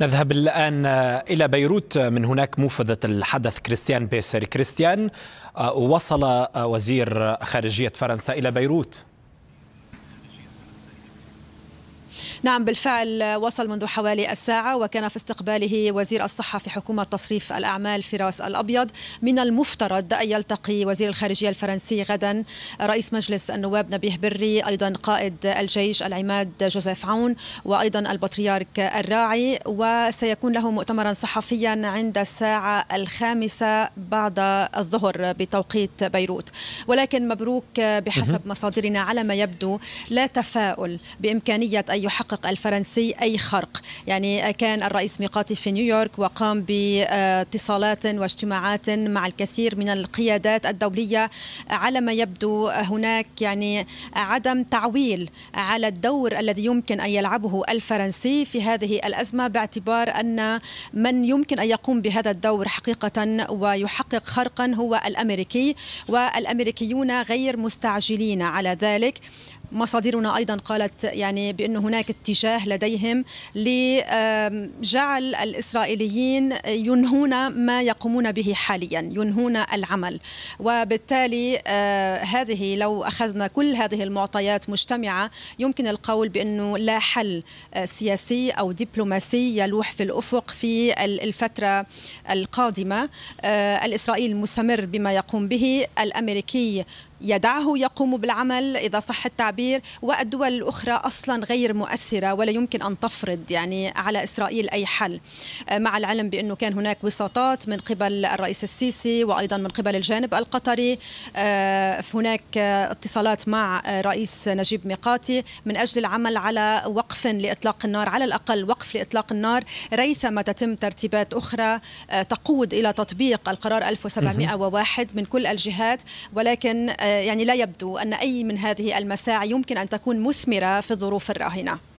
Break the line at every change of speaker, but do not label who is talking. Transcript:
نذهب الآن آه، إلى بيروت آه، من هناك موفدة الحدث كريستيان بيسر كريستيان آه، وصل وزير خارجية فرنسا إلى بيروت نعم بالفعل وصل منذ حوالي الساعة وكان في استقباله وزير الصحة في حكومة تصريف الأعمال فراس الأبيض من المفترض أن يلتقي وزير الخارجية الفرنسي غدا رئيس مجلس النواب نبيه بري أيضا قائد الجيش العماد جوزيف عون وأيضا البطريرك الراعي وسيكون له مؤتمرا صحفيا عند الساعة الخامسة بعد الظهر بتوقيت بيروت ولكن مبروك بحسب مصادرنا على ما يبدو لا تفاؤل بإمكانية أن يحقق المحقق الفرنسي أي خرق يعني كان الرئيس ميقاتي في نيويورك وقام باتصالات واجتماعات مع الكثير من القيادات الدولية على ما يبدو هناك يعني عدم تعويل على الدور الذي يمكن أن يلعبه الفرنسي في هذه الأزمة باعتبار أن من يمكن أن يقوم بهذا الدور حقيقة ويحقق خرقا هو الأمريكي والأمريكيون غير مستعجلين على ذلك مصادرنا ايضا قالت يعني بأن هناك اتجاه لديهم لجعل الاسرائيليين ينهون ما يقومون به حاليا ينهون العمل وبالتالي آه، هذه لو اخذنا كل هذه المعطيات مجتمعه يمكن القول بانه لا حل آه، سياسي او دبلوماسي يلوح في الافق في الفتره القادمه آه، الاسرائيلي مستمر بما يقوم به الامريكي يدعه يقوم بالعمل إذا صح التعبير والدول الأخرى أصلا غير مؤثرة ولا يمكن أن تفرض يعني على إسرائيل أي حل آه، مع العلم بأنه كان هناك وساطات من قبل الرئيس السيسي وأيضا من قبل الجانب القطري آه، هناك اتصالات مع رئيس نجيب ميقاتي من أجل العمل على وقف لإطلاق النار على الأقل وقف لإطلاق النار ريثما تتم ترتيبات أخرى آه، تقود إلى تطبيق القرار 1701 من كل الجهات ولكن يعني لا يبدو أن أي من هذه المساعي يمكن أن تكون مثمرة في الظروف الراهنة